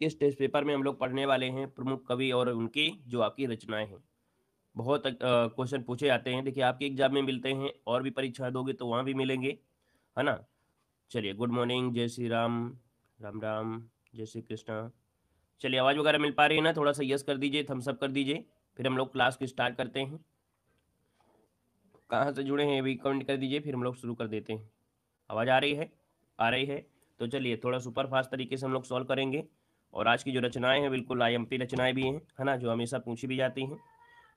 किस test paper में हम लोग पढ़ने वाले हैं प्रमुख कवि और उनकी जो आपकी रचनाएं हैं बहुत क्वेश्चन पूछे जाते हैं देखिए आपके एग्जाम में मिलते हैं और भी परीक्षा दोगे तो वहाँ भी मिलेंगे है ना चलिए गुड मॉर्निंग जय श्री राम राम राम जय श्री कृष्णा चलिए आवाज़ वगैरह मिल पा रही है ना थोड़ा सा यस कर दीजिए थम्सअप कर दीजिए फिर हम लोग क्लास की स्टार्ट करते हैं कहाँ से जुड़े हैं वही कमेंट कर दीजिए फिर हम लोग शुरू कर देते हैं आवाज़ आ रही है आ रही है तो चलिए थोड़ा सुपर फास्ट तरीके से हम लोग सॉल्व करेंगे और आज की जो रचनाएं हैं बिल्कुल आईएमपी रचनाएं भी हैं है ना जो हमेशा पूछी भी जाती हैं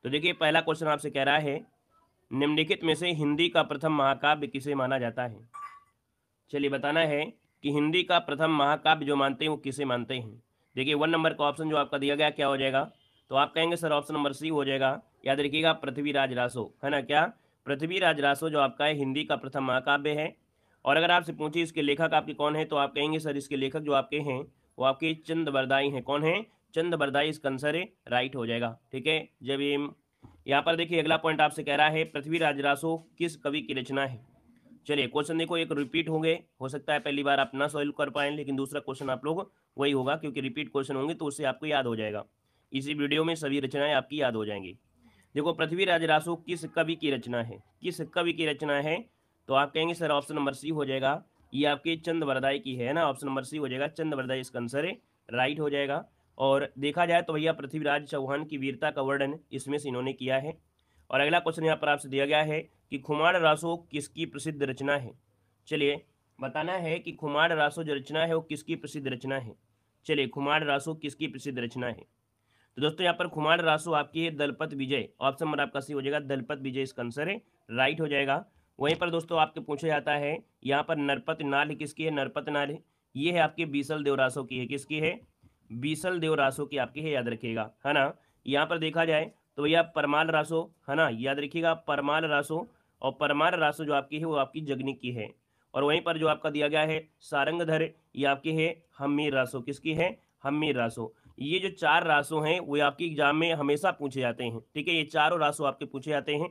तो देखिए पहला क्वेश्चन आपसे कह रहा है निम्नलिखित में से हिंदी का प्रथम महाकाव्य किसे माना जाता है चलिए बताना है कि हिंदी का प्रथम महाकाव्य जो मानते हैं वो किसे मानते हैं देखिए वन नंबर का ऑप्शन जो आपका दिया गया क्या हो जाएगा तो आप कहेंगे सर ऑप्शन नंबर सी हो जाएगा याद रखिएगा पृथ्वीराज रासो है ना क्या पृथ्वीराज रासो जो आपका है हिंदी का प्रथम महाकाव्य है और अगर आपसे पूछे इसके लेखक आपके कौन है तो आप कहेंगे सर इसके लेखक जो आपके हैं वो आपकी चंद बरदाई हैं कौन है चंद बरदाई इसका आंसर है राइट हो जाएगा ठीक है जब ये यहाँ पर देखिए अगला पॉइंट आपसे कह रहा है पृथ्वी राजो किस कवि की रचना है चलिए क्वेश्चन देखो एक रिपीट होंगे हो सकता है पहली बार आप ना सॉल्व कर पाए लेकिन दूसरा क्वेश्चन आप लोग वही होगा क्योंकि रिपीट क्वेश्चन होंगे तो उससे आपको याद हो जाएगा इसी वीडियो में सभी रचनाएं आपकी याद हो जाएंगी देखो पृथ्वी रासो किस कवि की रचना है किस कवि की रचना है तो आप कहेंगे सर ऑप्शन नंबर सी हो जाएगा ये आपके चंद वरदाई की है ना ऑप्शन नंबर सी हो जाएगा चंद वरदाई इसका आंसर है राइट हो जाएगा और देखा जाए तो भैया पृथ्वीराज चौहान की वीरता का वर्णन इसमें से इन्होंने किया है और अगला क्वेश्चन यहाँ पर आपसे दिया गया है कि खुमार रासो किसकी प्रसिद्ध रचना है चलिए बताना है कि खुमार रासो जो रचना है वो किसकी प्रसिद्ध रचना है चलिए खुमार रासो किसकी प्रसिद्ध रचना है तो दोस्तों यहाँ पर खुमार रासो आपकी है दलपत विजय ऑप्शन नंबर आपका सही हो जाएगा दलपत विजय इसका आंसर है राइट हो जाएगा वहीं पर दोस्तों आपके पूछा जाता है यहाँ पर नरपत नाल किसकी है नरपत नाल ये है आपके बीसल देवरासो की है किसकी है बीसल देवरासो की आपकी है याद रखिएगा है ना यहाँ पर देखा जाए तो भैया परमाल रासो है ना याद रखिएगा परमाल रासो और परमाल रासो जो आपकी है वो आपकी जगनी की है और वहीं पर जो आपका दिया गया है सारंगधर ये आपकी है हमीर रासो किसकी है हमीर रासो ये जो चार रासो हैं वो आपके एग्जाम में हमेशा पूछे जाते हैं ठीक है ये चारों रासो आपके पूछे जाते हैं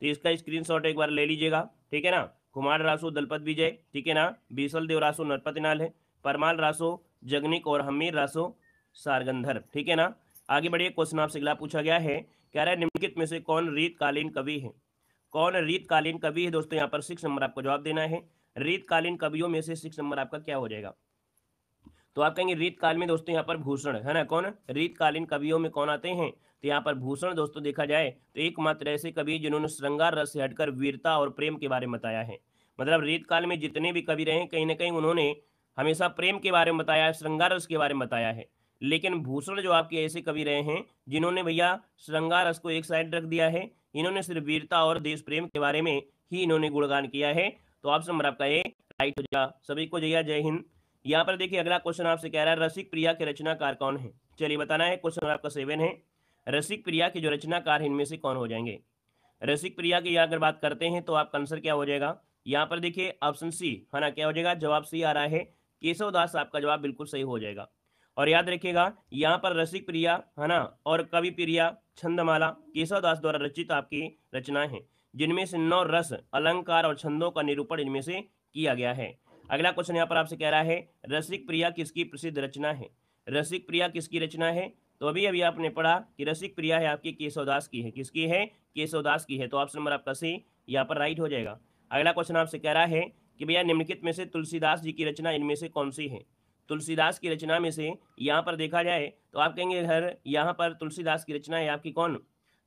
तो इसका स्क्रीनशॉट एक बार ले लीजिएगा ठीक है ना कुमार रासो दलपत विजय ठीक है ना बीसल देव रासो नाल है परमाल रासो जगनिक और हमीर रासो सारगंधर ठीक है ना आगे बढ़िए क्वेश्चन आपसे अगला पूछा गया है कह रहा है निम्नलिखित में से कौन रीतकालीन कवि है कौन रीतकालीन कवि है दोस्तों यहाँ पर सिक्स नंबर आपको जवाब देना है रीतकालीन कवियों में से सिक्स नंबर आपका क्या हो जाएगा तो आप कहेंगे रीत काल में दोस्तों यहाँ पर भूषण है ना कौन रीत कालीन कवियों में कौन आते हैं तो यहाँ पर भूषण दोस्तों देखा जाए तो एकमात्र ऐसे कवि जिन्होंने श्रृंगार रस से हटकर वीरता और प्रेम के बारे में बताया है मतलब रीत काल में जितने भी कवि रहे कहीं ना कहीं उन्होंने हमेशा प्रेम के बारे में बताया है श्रृंगार रस के बारे में बताया है लेकिन भूषण जो आपके ऐसे कवि रहे हैं जिन्होंने भैया श्रृंगार रस को एक साइड रख दिया है इन्होंने सिर्फ वीरता और देश प्रेम के बारे में ही इन्होंने गुणगान किया है तो आप नंबर आपका ये राइट हो जाएगा सभी को जय हिंद यहाँ पर देखिए अगला क्वेश्चन आपसे कह रहा है रसिक प्रिया के रचनाकार कौन है चलिए बताना है क्वेश्चन आपका सेवन है रसिक प्रिया के जो रचनाकार इनमें से कौन हो जाएंगे रसिक प्रिया की अगर बात करते हैं तो आपका आंसर क्या हो जाएगा यहाँ पर देखिए ऑप्शन सी है ना क्या हो जाएगा जवाब सी आ रहा है केशव दास आपका जवाब बिल्कुल सही हो जाएगा और याद रखिएगा यहाँ पर रसिक प्रिया है ना और कवि प्रिया छंदमाला केशव दास द्वारा रचित आपकी रचनाएं हैं जिनमें से नौ रस अलंकार और छंदों का निरूपण इनमें से किया गया है अगला क्वेश्चन यहाँ पर आपसे कह रहा है रसिक प्रिया किसकी प्रसिद्ध रचना है रसिक प्रिया किसकी रचना है तो अभी अभी आपने पढ़ा कि रसिक प्रिया है आपकी केशवदास की है किसकी है केशवदास की है तो ऑप्शन नंबर आपका सी यहाँ पर राइट हो जाएगा अगला क्वेश्चन आपसे कह रहा है कि भैया निम्नलिखित में से तुलसीदास जी की रचना इनमें से कौन सी है तुलसीदास की रचना में से यहाँ पर देखा जाए तो आप कहेंगे हर यहाँ पर तुलसीदास की रचना है आपकी कौन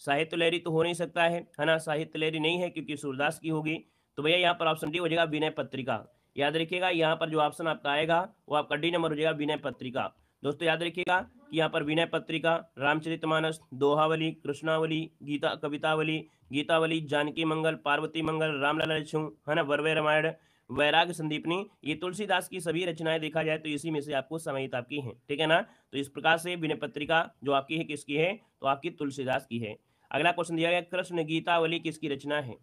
साहित्य लहरी तो हो नहीं सकता है है ना साहित्य लहरी नहीं है क्योंकि सूरदास की होगी तो भैया यहाँ पर ऑप्शन डी हो जाएगा विनय पत्रिका याद रखिएगा यहाँ पर जो ऑप्शन आपका आएगा वो आपका डी नंबर हो जाएगा विनय पत्रिका दोस्तों याद रखिएगा कि यहाँ पर विनय पत्रिका रामचरितमानस दोहावली कृष्णावली गीता कवितावली गीतावली जानकी मंगल पार्वती मंगल रामलला लक्ष्मण है ना वरवे रामायण वैराग संदीपनी ये तुलसीदास की सभी रचनाएं देखा जाए तो इसी में से आपको समाहित आपकी है ठीक है ना तो इस प्रकार से विनय पत्रिका जो आपकी है किसकी है तो आपकी तुलसीदास की है अगला क्वेश्चन दिया गया कृष्ण गीतावली किसकी रचना है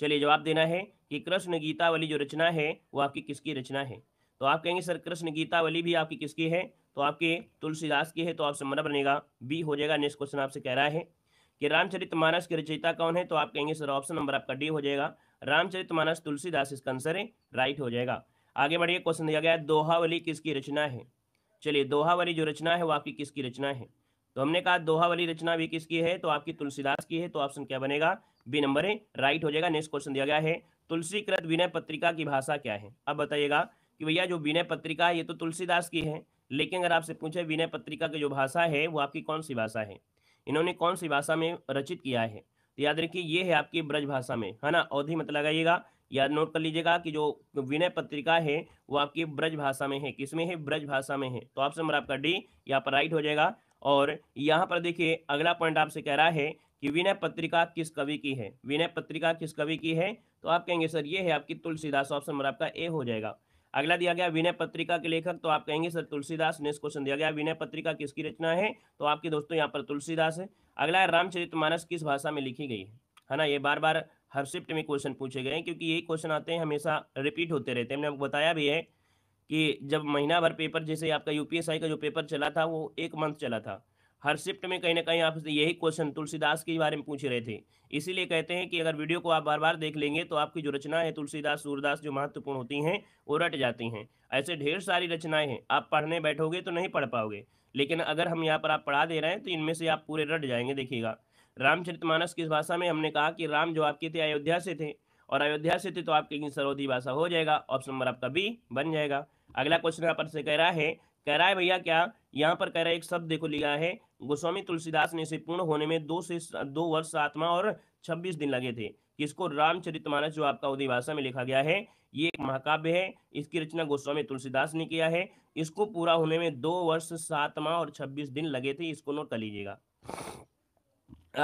चलिए जवाब देना है कि कृष्ण गीता वाली जो रचना है वो आपकी किसकी रचना है तो आप कहेंगे सर कृष्ण गीता वाली भी आपकी किसकी है तो आपके तुलसीदास की है तो आपसे मना बनेगा बी हो जाएगा नेक्स्ट क्वेश्चन आपसे कह रहा है कि रामचरित मानस की रचयिता कौन है तो आप कहेंगे सर ऑप्शन नंबर आपका डी हो जाएगा रामचरित मानस तुलसीदास इसका आंसर है राइट हो जाएगा आगे बढ़िए क्वेश्चन दिया गया है दोहावली किसकी रचना है चलिए दोहावली जो रचना है वो आपकी किसकी रचना है तो हमने कहा दोहावली रचना भी किसकी है तो आपकी तुलसीदास की है तो ऑप्शन क्या बनेगा बी नंबर है राइट हो जाएगा नेक्स्ट क्वेश्चन दिया गया है तुलसीकृत विनय पत्रिका की भाषा क्या है अब बताइएगा कि भैया जो विनय पत्रिका है ये तो तुलसीदास की है लेकिन अगर आपसे पूछे विनय पत्रिका की जो भाषा है वो आपकी कौन सी भाषा है इन्होंने कौन सी भाषा में रचित किया है तो याद रखिए ये है आपकी ब्रज भाषा में है ना अवधि मत लगाइएगा याद नोट कर लीजिएगा कि जो विनय पत्रिका है वो आपकी ब्रज भाषा में है किसमें है ब्रज भाषा में है तो ऑप्शन नंबर आपका डी यहाँ पर राइट हो जाएगा और यहाँ पर देखिए अगला पॉइंट आपसे कह रहा है कि विनय पत्रिका किस कवि की है विनय पत्रिका किस कवि की है तो आप कहेंगे सर ये है आपकी तुलसीदास ऑप्शन नंबर मतलब आपका ए हो जाएगा अगला दिया गया विनय पत्रिका के लेखक तो आप कहेंगे सर तुलसीदास नेक्स्ट क्वेश्चन दिया गया विनय पत्रिका किसकी रचना है तो आपके दोस्तों यहाँ पर तुलसीदास है अगला है रामचरितमानस किस भाषा में लिखी गई है ना ये बार बार हर शिफ्ट में क्वेश्चन पूछे गए हैं क्योंकि ये क्वेश्चन आते हैं हमेशा रिपीट होते रहते हैं हमने बताया भी है कि जब महीना भर पेपर जैसे आपका यूपीएसआई का जो पेपर चला था वो एक मंथ चला था हर शिफ्ट में कहीं ना कहीं आपसे यही क्वेश्चन तुलसीदास के बारे में पूछ रहे थे इसीलिए कहते हैं कि अगर वीडियो को आप बार बार देख लेंगे तो आपकी जो रचना है तुलसीदास सूरदास जो महत्वपूर्ण होती हैं वो रट जाती हैं ऐसे ढेर सारी रचनाएं हैं आप पढ़ने बैठोगे तो नहीं पढ़ पाओगे लेकिन अगर हम यहाँ पर आप पढ़ा दे रहे हैं तो इनमें से आप पूरे रट जाएंगे देखिएगा रामचरितमानस की भाषा में हमने कहा कि राम जो आपके थे अयोध्या से थे और अयोध्या से थे तो आपकी सरोधी भाषा हो जाएगा ऑप्शन नंबर आपका बी बन जाएगा अगला क्वेश्चन यहाँ पर से कह रहा है कह रहा है भैया क्या यहाँ पर कह रहा है एक शब्द देखो लिया है गोस्वामी तुलसीदास ने इसे पूर्ण होने में दो से दो वर्ष सात माह और छब्बीस दिन लगे थे इसको रामचरितमानस जो आपका उदय भाषा में लिखा गया है ये एक महाकाव्य है इसकी रचना गोस्वामी तुलसीदास ने किया है इसको पूरा होने में दो वर्ष सात माह और छब्बीस दिन लगे थे इसको नोट कर लीजिएगा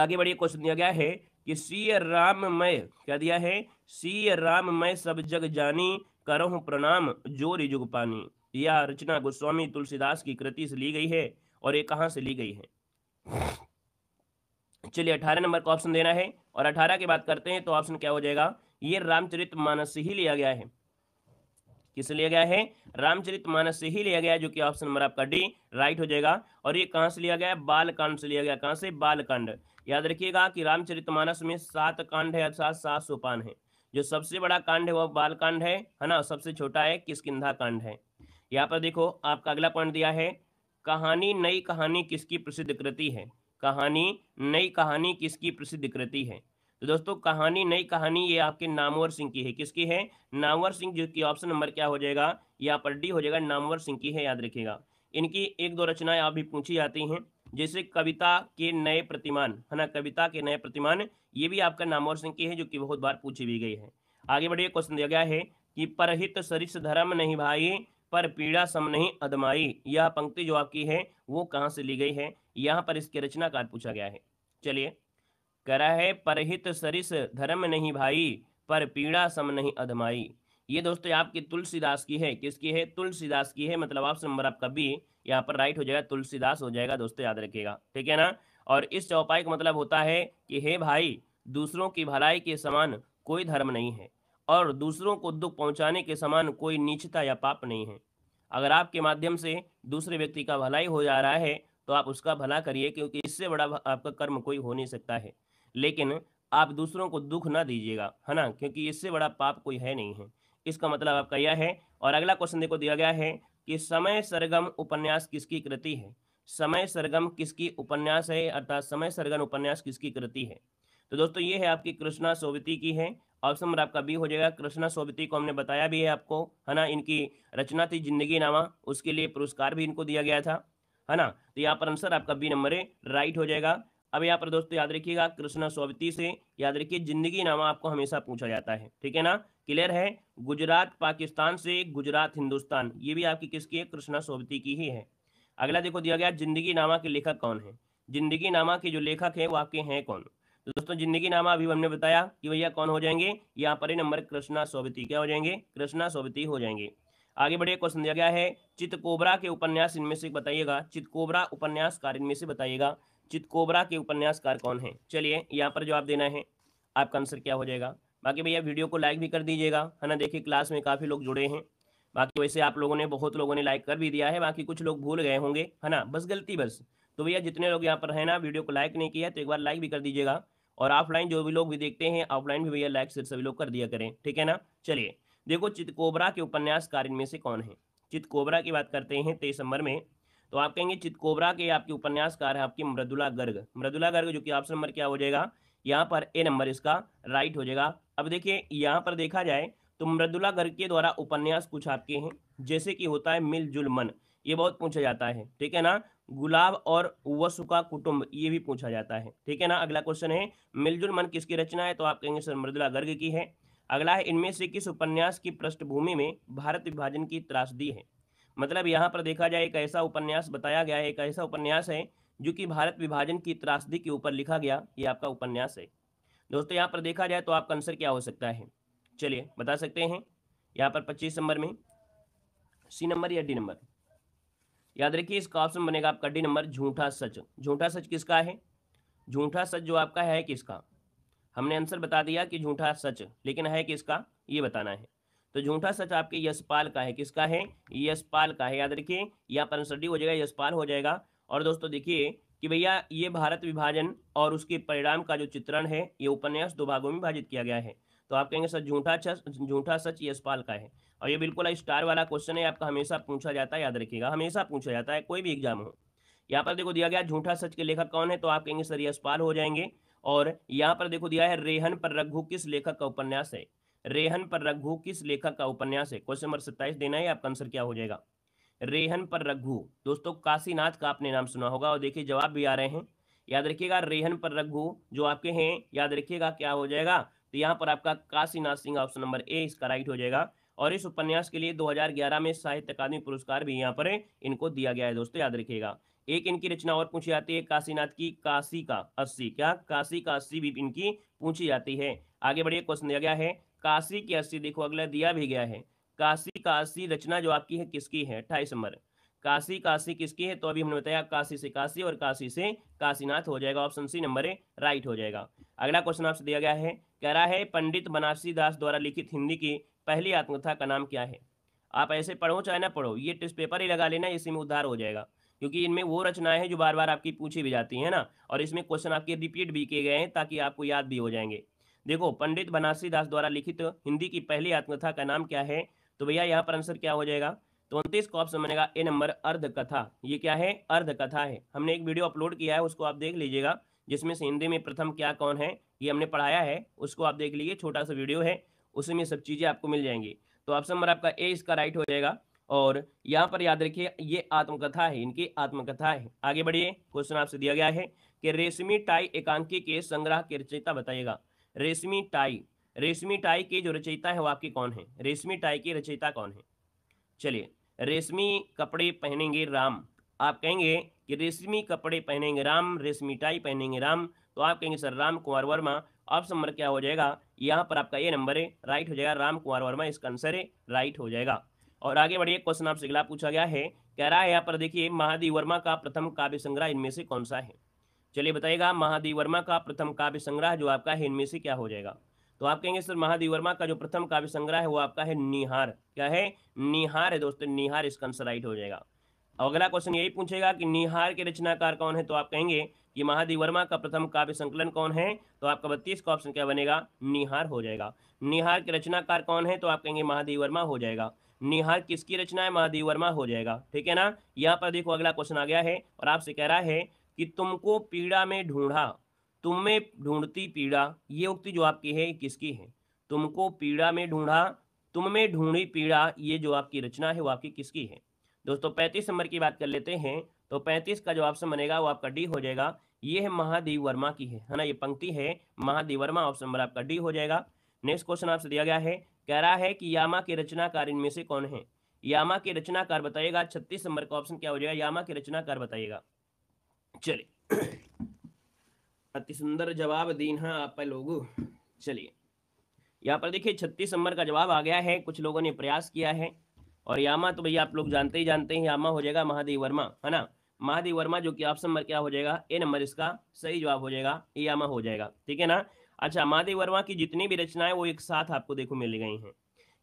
आगे बढ़िए क्वेश्चन दिया गया है कि सी राममय क्या दिया है सी राममय सब जग जानी करो प्रणाम जो जुग पानी यह रचना गोस्वामी तुलसीदास की कृति से ली गई है और ये कहाँ से ली गई है चलिए अठारह नंबर का ऑप्शन देना है और अठारह की बात करते हैं तो ऑप्शन क्या हो जाएगा ये रामचरित मानस से ही लिया गया है किस लिया गया है रामचरित मानस से ही लिया गया है जो कि ऑप्शन नंबर आपका डी राइट हो जाएगा और ये कहाँ से लिया गया है कांड से लिया गया कहाँ से बाल कांड याद रखिएगा कि रामचरित मानस में सात कांड है अर्थात सात सोपान है जो सबसे बड़ा कांड है वह बाल है है ना सबसे छोटा है किसकिधा कांड है यहाँ पर देखो आपका अगला पॉइंट दिया है कहानी नई कहानी किसकी प्रसिद्ध कृति है कहानी नई कहानी किसकी प्रसिद्ध कृति है तो दोस्तों कहानी नई कहानी ये आपके नामवर सिंह की है किसकी है नामवर सिंह जो कि ऑप्शन नंबर क्या हो जाएगा यहाँ पर डी हो जाएगा नामवर सिंह की है याद रखिएगा इनकी एक दो रचनाएं आप भी पूछी जाती हैं जैसे कविता के नए प्रतिमान है ना कविता के नए प्रतिमान ये भी आपका नामवर सिंह की है जो कि बहुत बार पूछी भी गई है आगे बढ़िए क्वेश्चन दिया गया है कि परहित सरिष धर्म नहीं भाई पर पीड़ा सम नहीं अदमाई यह पंक्ति जो आपकी है वो कहां से ली गई है यहाँ पर इसके रचनाकार पूछा गया है चलिए करा है परहित सरिस धर्म नहीं भाई पर पीड़ा सम नहीं अधमाई ये दोस्तों आपकी तुलसीदास की है किसकी है तुलसीदास की है मतलब आपसे नंबर आपका भी यहाँ पर राइट हो जाएगा तुलसीदास हो जाएगा दोस्तों याद रखिएगा ठीक है ना और इस चौपाई का मतलब होता है कि हे भाई दूसरों की भलाई के समान कोई धर्म नहीं है और दूसरों को दुख पहुंचाने के समान कोई नीचता या पाप नहीं है अगर आपके माध्यम से दूसरे व्यक्ति का भलाई हो जा रहा है तो आप उसका भला करिए क्योंकि इससे बड़ा आपका कर्म कोई हो नहीं सकता है लेकिन आप दूसरों को दुख ना दीजिएगा है ना क्योंकि इससे बड़ा पाप कोई है नहीं है इसका मतलब आपका यह है और अगला क्वेश्चन देखो दिया गया है कि समय सरगम उपन्यास किसकी कृति है समय सरगम किसकी उपन्यास है अर्थात समय सरगम उपन्यास किसकी कृति है तो दोस्तों ये है आपकी कृष्णा सोविती की है ऑप्शन नंबर मतलब आपका बी हो जाएगा कृष्णा सोबती को हमने बताया भी है आपको है ना इनकी रचना थी जिंदगी नामा उसके लिए पुरस्कार भी इनको दिया गया था है ना तो यहाँ पर आंसर आपका बी नंबर है राइट हो जाएगा अब यहाँ पर दोस्तों याद रखिएगा कृष्णा सोबती से याद रखिए जिंदगी नामा आपको हमेशा पूछा जाता है ठीक है ना क्लियर है गुजरात पाकिस्तान से गुजरात हिंदुस्तान ये भी आपकी किसकी है कृष्णा सोबती की ही है अगला देखो दिया गया जिंदगी नामा के लेखक कौन है जिंदगी नामा के जो लेखक है वो आपके हैं कौन तो दोस्तों जिंदगी नामा अभी हमने बताया कि भैया कौन हो जाएंगे यहाँ पर नंबर कृष्णा सोबती क्या हो जाएंगे कृष्णा सोबती हो जाएंगे आगे बढ़िया क्वेश्चन दिया गया है चितकोबरा के उपन्यास इनमें से बताइएगा चितकोबरा उपन्यासकार इनमें से बताइएगा चितकोबरा के उपन्यासकार कौन है चलिए यहाँ पर जवाब देना है आपका आंसर क्या हो जाएगा बाकी भैया वीडियो को लाइक भी कर दीजिएगा है ना देखिए क्लास में काफ़ी लोग जुड़े हैं बाकी वैसे आप लोगों ने बहुत लोगों ने लाइक कर भी दिया है बाकी कुछ लोग भूल गए होंगे है ना बस गलती बस तो भैया जितने लोग यहाँ पर है ना वीडियो को लाइक नहीं किया तो एक बार लाइक भी कर दीजिएगा और ऑफलाइन जो भी लोग भी देखते हैं ऑफलाइन भी भैया लाइक शेयर सभी लोग कर दिया करें ठीक है ना चलिए देखो चितकोबरा के उपन्यासकार इनमें से कौन है चितकोबरा की बात करते हैं तेईस नंबर में तो आप कहेंगे चितकोबरा के आपके उपन्यासकार है आपकी मृदुला गर्ग मृदुला गर्ग जो कि ऑप्शन नंबर क्या हो जाएगा यहाँ पर ए नंबर इसका राइट हो जाएगा अब देखिए यहाँ पर देखा जाए तो मृदुला गर्ग के द्वारा उपन्यास कुछ आपके हैं जैसे कि होता है मिलजुल मन ये बहुत पूछा जाता है ठीक है ना गुलाब और वसु का कुटुंब ये भी पूछा जाता है ठीक है ना अगला क्वेश्चन है मिलजुल मन किसकी रचना है तो आप कहेंगे सर मृदुला गर्ग की है अगला है इनमें से किस उपन्यास की पृष्ठभूमि में भारत विभाजन की त्रासदी है मतलब यहाँ पर देखा जाए एक ऐसा उपन्यास बताया गया है एक ऐसा उपन्यास है जो कि भारत विभाजन की त्रासदी के ऊपर लिखा गया ये आपका उपन्यास है दोस्तों यहाँ पर देखा जाए तो आपका आंसर क्या हो सकता है चलिए बता सकते हैं यहाँ पर पच्चीस नंबर में सी नंबर या डी नंबर याद रखिए इसका ऑप्शन बनेगा आपका डी नंबर झूठा सच झूठा सच किसका है झूठा सच जो आपका है किसका हमने आंसर बता दिया कि झूठा सच लेकिन है किसका ये बताना है तो झूठा सच आपके यशपाल का है किसका है यशपाल का है याद रखिए यहाँ पर आंसर डी हो जाएगा यशपाल हो जाएगा और दोस्तों देखिए कि भैया ये भारत विभाजन और उसके परिणाम का जो चित्रण है ये उपन्यास दो भागों में विभाजित किया गया है तो आप कहेंगे सर झूठा झूठा सच यशपाल का है और ये बिल्कुल स्टार वाला क्वेश्चन है आपका हमेशा पूछा जाता है याद रखिएगा हमेशा पूछा जाता है कोई भी एग्जाम हो यहाँ पर देखो दिया गया झूठा सच के लेखक कौन है तो आप कहेंगे सर यशपाल हो जाएंगे और यहाँ पर देखो दिया है रेहन पर रघु किस लेखक का उपन्यास है रेहन पर रघु किस लेखक का उपन्यास है क्वेश्चन नंबर सत्ताईस देना है आपका आंसर क्या हो जाएगा रेहन पर रघु दोस्तों काशीनाथ का आपने नाम सुना होगा और देखिए जवाब भी आ रहे हैं याद रखिएगा रेहन पर रघु जो आपके हैं याद रखिएगा क्या हो जाएगा तो यहाँ पर आपका Kashinath Singh option number A इसका राइट हो जाएगा और इस उपन्यास के लिए 2011 में साहित्य अकादमी पुरस्कार भी यहाँ पर इनको दिया गया है दोस्तों याद रखिएगा एक इनकी रचना और पूछी जाती है काशीनाथ की काशी का अस्सी क्या काशी का अस्सी भी इनकी पूछी जाती है आगे बढ़िए क्वेश्चन दिया गया है काशी की अस्सी देखो अगला दिया भी गया है काशी का अस्सी रचना जो आपकी है किसकी है अट्ठाईस नंबर काशी काशी किसकी है तो अभी हमने बताया काशी से काशी और काशी से काशीनाथ हो जाएगा ऑप्शन सी नंबर राइट हो जाएगा अगला क्वेश्चन आपसे दिया गया है कह रहा है पंडित बनारसी दास द्वारा लिखित हिंदी की पहली आत्मकथा का नाम क्या है आप ऐसे पढ़ो चाहे ना पढ़ो ये टेस्ट पेपर ही लगा लेना इसी में उद्धार हो जाएगा क्योंकि इनमें वो रचनाएं हैं जो बार बार आपकी पूछी भी जाती है ना और इसमें क्वेश्चन आपके रिपीट भी किए गए हैं ताकि आपको याद भी हो जाएंगे देखो पंडित बनारसी दास द्वारा लिखित हिंदी की पहली आत्मकथा का नाम क्या है तो भैया यहाँ पर आंसर क्या हो जाएगा तो उनतीस को ऑप्शन बनेगा ए नंबर अर्ध कथा ये क्या है अर्ध कथा है हमने एक वीडियो अपलोड किया है उसको आप देख लीजिएगा जिसमें से हिंदी में प्रथम क्या कौन है ये हमने पढ़ाया है उसको आप देख लीजिए छोटा सा वीडियो है उसी में सब चीज़ें आपको मिल जाएंगी तो ऑप्शन नंबर आपका ए इसका राइट हो जाएगा और यहाँ पर याद रखिए ये आत्मकथा है इनकी आत्मकथा है आगे बढ़िए क्वेश्चन आपसे दिया गया है कि रेशमी टाई एकांकी के संग्रह की रचयिता बताइएगा रेशमी टाई रेशमी टाई की जो रचयिता है वो आपकी कौन है रेशमी टाई की रचयिता कौन है चलिए रेशमी कपड़े पहनेंगे राम आप कहेंगे कि रेशमी कपड़े पहनेंगे राम रेशमी टाई पहनेंगे राम तो आप कहेंगे sir Ram Kumar Verma option number क्या हो जाएगा यहाँ पर आपका ये नंबर है राइट हो जाएगा राम कुमार वर्मा इसका आंसर है राइट हो जाएगा और आगे बढ़िए क्वेश्चन आपसे अगला पूछा गया है कह रहा है यहाँ पर देखिए महादेव वर्मा का प्रथम काव्य संग्रह इनमें से कौन सा है चलिए बताइएगा महादेव वर्मा का प्रथम काव्य संग्रह जो आपका है इनमें से क्या हो जाएगा तो आप कहेंगे सर महादेव वर्मा का जो प्रथम काव्य संग्रह है वो आपका है निहार क्या है निहार है दोस्तों निहार इसका आंसर राइट हो जाएगा अगला क्वेश्चन यही पूछेगा कि निहार के रचनाकार कौन है तो आप कहेंगे कि महादेव वर्मा का प्रथम काव्य संकलन कौन है तो आपका बत्तीस का ऑप्शन क्या बनेगा निहार हो जाएगा निहार के रचनाकार कौन है तो आप कहेंगे महादेव वर्मा हो जाएगा निहार किसकी रचना है महादेव वर्मा हो जाएगा ठीक है ना यहाँ पर देखो अगला क्वेश्चन आ गया है और आपसे कह रहा है कि तुमको पीड़ा में ढूंढा तुम्हें ढूंढती पीड़ा ये उक्ति जो आपकी है किसकी है तुमको पीड़ा में ढूंढा तुम में ढूंढी पीड़ा ये जो आपकी रचना है वो आपकी किसकी है दोस्तों पैंतीस नंबर की बात कर लेते हैं तो पैंतीस का जो ऑप्शन बनेगा वो आपका डी हो जाएगा ये है महादेव वर्मा की है है ना ये पंक्ति है महादेव वर्मा ऑप्शन नंबर आपका डी हो जाएगा नेक्स्ट क्वेश्चन आपसे दिया गया है कह रहा है कि यामा के रचनाकार इनमें से कौन है यामा के रचनाकार बताइएगा छत्तीस नंबर का ऑप्शन क्या हो जाएगा यामा के रचनाकार बताइएगा चलिए अति सुंदर जवाब दीन है हाँ, आप लोग चलिए यहाँ पर देखिए छत्तीस नंबर का जवाब आ गया है कुछ लोगों ने प्रयास किया है और यामा तो भैया आप लोग जानते ही जानते हैं यामा हो जाएगा महादेव वर्मा है ना महादेव वर्मा जो कि ऑप्शन नंबर क्या हो जाएगा ए नंबर इसका सही जवाब हो जाएगा यामा हो जाएगा ठीक है ना अच्छा महादेव वर्मा की जितनी भी रचनाएं वो एक साथ आपको देखो मिल गई हैं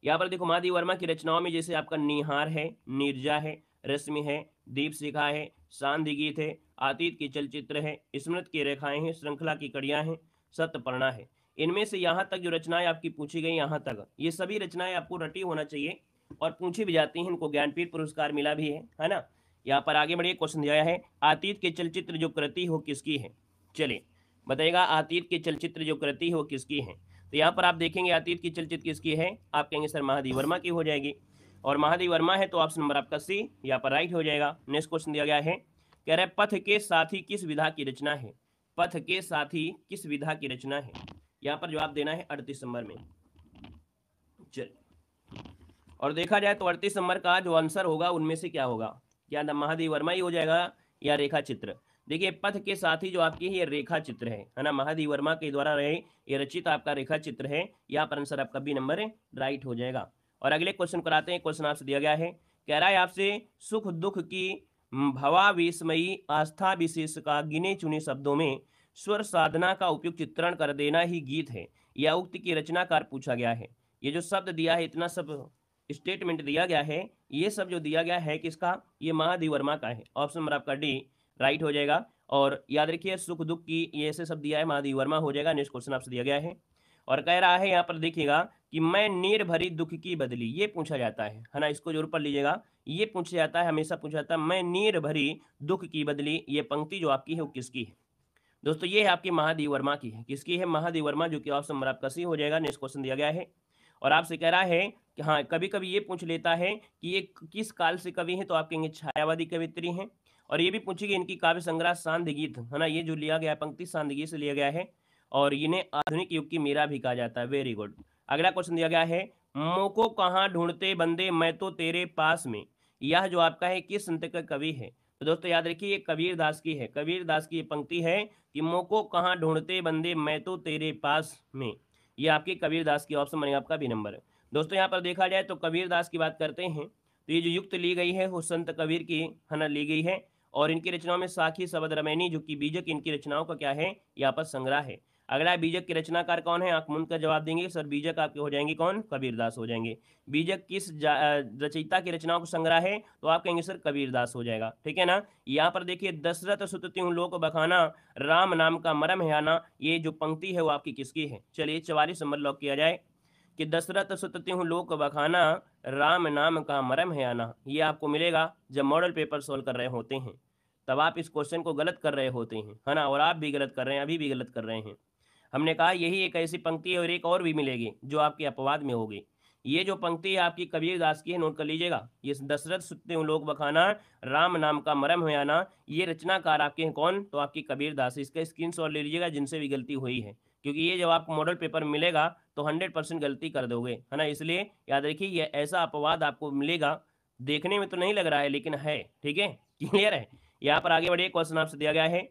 यहाँ पर देखो महादेव वर्मा की रचनाओं में जैसे आपका निहार है निर्जा है रश्मि है दीप शिखा है शांति गीत है आतीत की चलचित्र है स्मृत की रेखाएं हैं श्रृंखला की कड़ियां हैं सत्यपर्णा है इनमें से यहाँ तक जो रचनाएं आपकी पूछी गई यहाँ तक ये सभी रचनाएं आपको रटी होना चाहिए और पूछी भी जाती हैं इनको ज्ञानपीठ पुरस्कार मिला भी है है ना यहाँ पर आगे बढ़िए क्वेश्चन दिया है आतीत के चलचित्र जो कृति हो किसकी है चलिए बताइएगा आतीत के चलचित्र जो कृति हो किसकी है तो यहाँ पर आप देखेंगे अतीत की चलचित्र किसकी है आप कहेंगे सर महादेव वर्मा की हो जाएगी और महादेव वर्मा है तो ऑप्शन नंबर आपका सी यहाँ पर राइट हो जाएगा नेक्स्ट क्वेश्चन दिया गया है कह रहे पथ के साथी किस विधा की रचना है पथ के साथी किस विधा की रचना है यहाँ पर जवाब देना है अड़तीस नंबर में चलिए और देखा जाए तो अड़तीस नंबर का जो आंसर होगा उनमें से क्या होगा ना महादेव वर्मा ही हो जाएगा या रेखा चित्र देखिए पथ के साथ ही जो आपकी ये रेखा चित्र है है ना महादेव वर्मा के द्वारा रहे ये रचित आपका रेखा चित्र है यहाँ पर आंसर आपका बी नंबर राइट हो जाएगा और अगले क्वेश्चन कराते हैं क्वेश्चन आपसे दिया गया है कह रहा है आपसे सुख दुख की विस्मयी आस्था विशेष का गिने चुने शब्दों में स्वर साधना का उपयोग चित्रण कर देना ही गीत है या उक्त की रचनाकार पूछा गया है ये जो शब्द दिया है इतना सब स्टेटमेंट दिया गया है ये सब जो दिया गया है किसका ये महाधिवर्मा का है ऑप्शन नंबर आपका डी राइट हो जाएगा और याद रखिए सुख दुख की ये से सब दिया है महाधिवर्मा हो जाएगा नेक्स्ट क्वेश्चन आपसे दिया गया है और कह रहा है यहाँ पर देखिएगा कि मैं नीर भरी दुख की बदली ये पूछा जाता है है ना इसको जरूर पढ़ लीजिएगा ये पूछा जाता है हमेशा पूछा जाता है मैं नीर भरी दुख की बदली ये पंक्ति जो आपकी है वो किसकी है दोस्तों ये है आपकी महादेव वर्मा की है किसकी है महादेव वर्मा जो कि ऑप्शन नंबर आपका सी हो जाएगा नेक्स्ट क्वेश्चन दिया गया है और आपसे कह रहा है हाँ कभी कभी ये पूछ लेता है कि ये किस काल से कवि हैं तो आप कहेंगे छायावादी कवित्री हैं और ये भी पूछेगी इनकी काव्य संग्रह सांधगीत है ना ये जो लिया गया पंक्ति सांधगीत से लिया गया है और इन्हें आधुनिक युग की मीरा भी कहा जाता है वेरी गुड अगला क्वेश्चन दिया गया है मोको कहाँ ढूंढते बंदे मैं तो तेरे पास में यह जो आपका है किस संत का कवि है तो दोस्तों याद रखिए ये कबीर दास की है कबीर दास की ये पंक्ति है कि मोको कहाँ ढूंढते बंदे मैं तो तेरे पास में ये आपके कबीर दास की ऑप्शन बनेगा आपका भी नंबर है दोस्तों यहाँ पर देखा जाए तो कबीर दास की बात करते हैं तो ये जो युक्त ली गई है वो संत कबीर की हना ली गई है और इनकी रचनाओं में साखी सबद रमैनी जो कि बीजक इनकी रचनाओं का क्या है यहाँ पर संग्रह है अगला बीजक के रचनाकार कौन है आंख मुन का जवाब देंगे सर बीजक आपके हो जाएंगे कौन कबीरदास हो जाएंगे बीजक किस रचयिता की रचनाओं को संग्रह है तो आप कहेंगे सर कबीरदास हो जाएगा ठीक है ना यहाँ पर देखिए दशरथ सुतती हूँ लोक बखाना राम नाम का मरम है आना ये जो पंक्ति है वो आपकी किसकी है चलिए चवालीस नंबर लॉक किया जाए कि दशरथ सुतती हूँ लोक बखाना राम नाम का मरम है आना ये आपको मिलेगा जब मॉडल पेपर सोल्व कर रहे होते हैं तब आप इस क्वेश्चन को गलत कर रहे होते हैं है ना और आप भी गलत कर रहे हैं अभी भी गलत कर रहे हैं हमने कहा यही एक ऐसी पंक्ति है और एक और भी मिलेगी जो आपके अपवाद में होगी ये जो पंक्ति है आपकी कबीर दास की है नोट कर लीजिएगा ये दशरथ सुतते हूँ लोग बखाना राम नाम का मरम हो आना ये रचनाकार आपके हैं कौन तो आपकी कबीर दास इसका स्क्रीन ले लीजिएगा जिनसे भी गलती हुई है क्योंकि ये जब आपको मॉडल पेपर मिलेगा तो हंड्रेड परसेंट गलती कर दोगे है ना इसलिए याद रखिए ये ऐसा अपवाद आपको मिलेगा देखने में तो नहीं लग रहा है लेकिन है ठीक है क्लियर है यहाँ पर आगे बढ़िए क्वेश्चन आपसे दिया गया है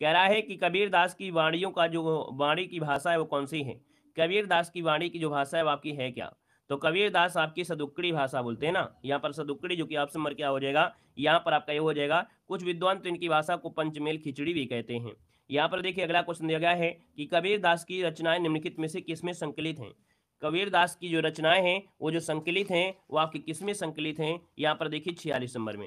कह रहा है कि कबीर दास की वाणियों का जो वाणी की भाषा है वो कौन सी है कबीर दास की वाणी की जो भाषा है वो आपकी है क्या तो कबीर दास आपकी सदुक्कड़ी भाषा बोलते हैं ना यहाँ पर सदुक्कड़ी जो कि आपसे मर क्या हो जाएगा यहाँ पर आपका ये हो जाएगा कुछ विद्वान तो इनकी भाषा को पंचमेल खिचड़ी भी कहते हैं यहाँ पर देखिए अगला क्वेश्चन दिया गया है कि कबीर दास की रचनाएं निम्नलिखित में से किसमें संकलित हैं कबीर दास की जो रचनाएं हैं वो जो संकलित हैं वो आपकी किसमें संकलित हैं यहाँ पर देखिए छियालीस नंबर में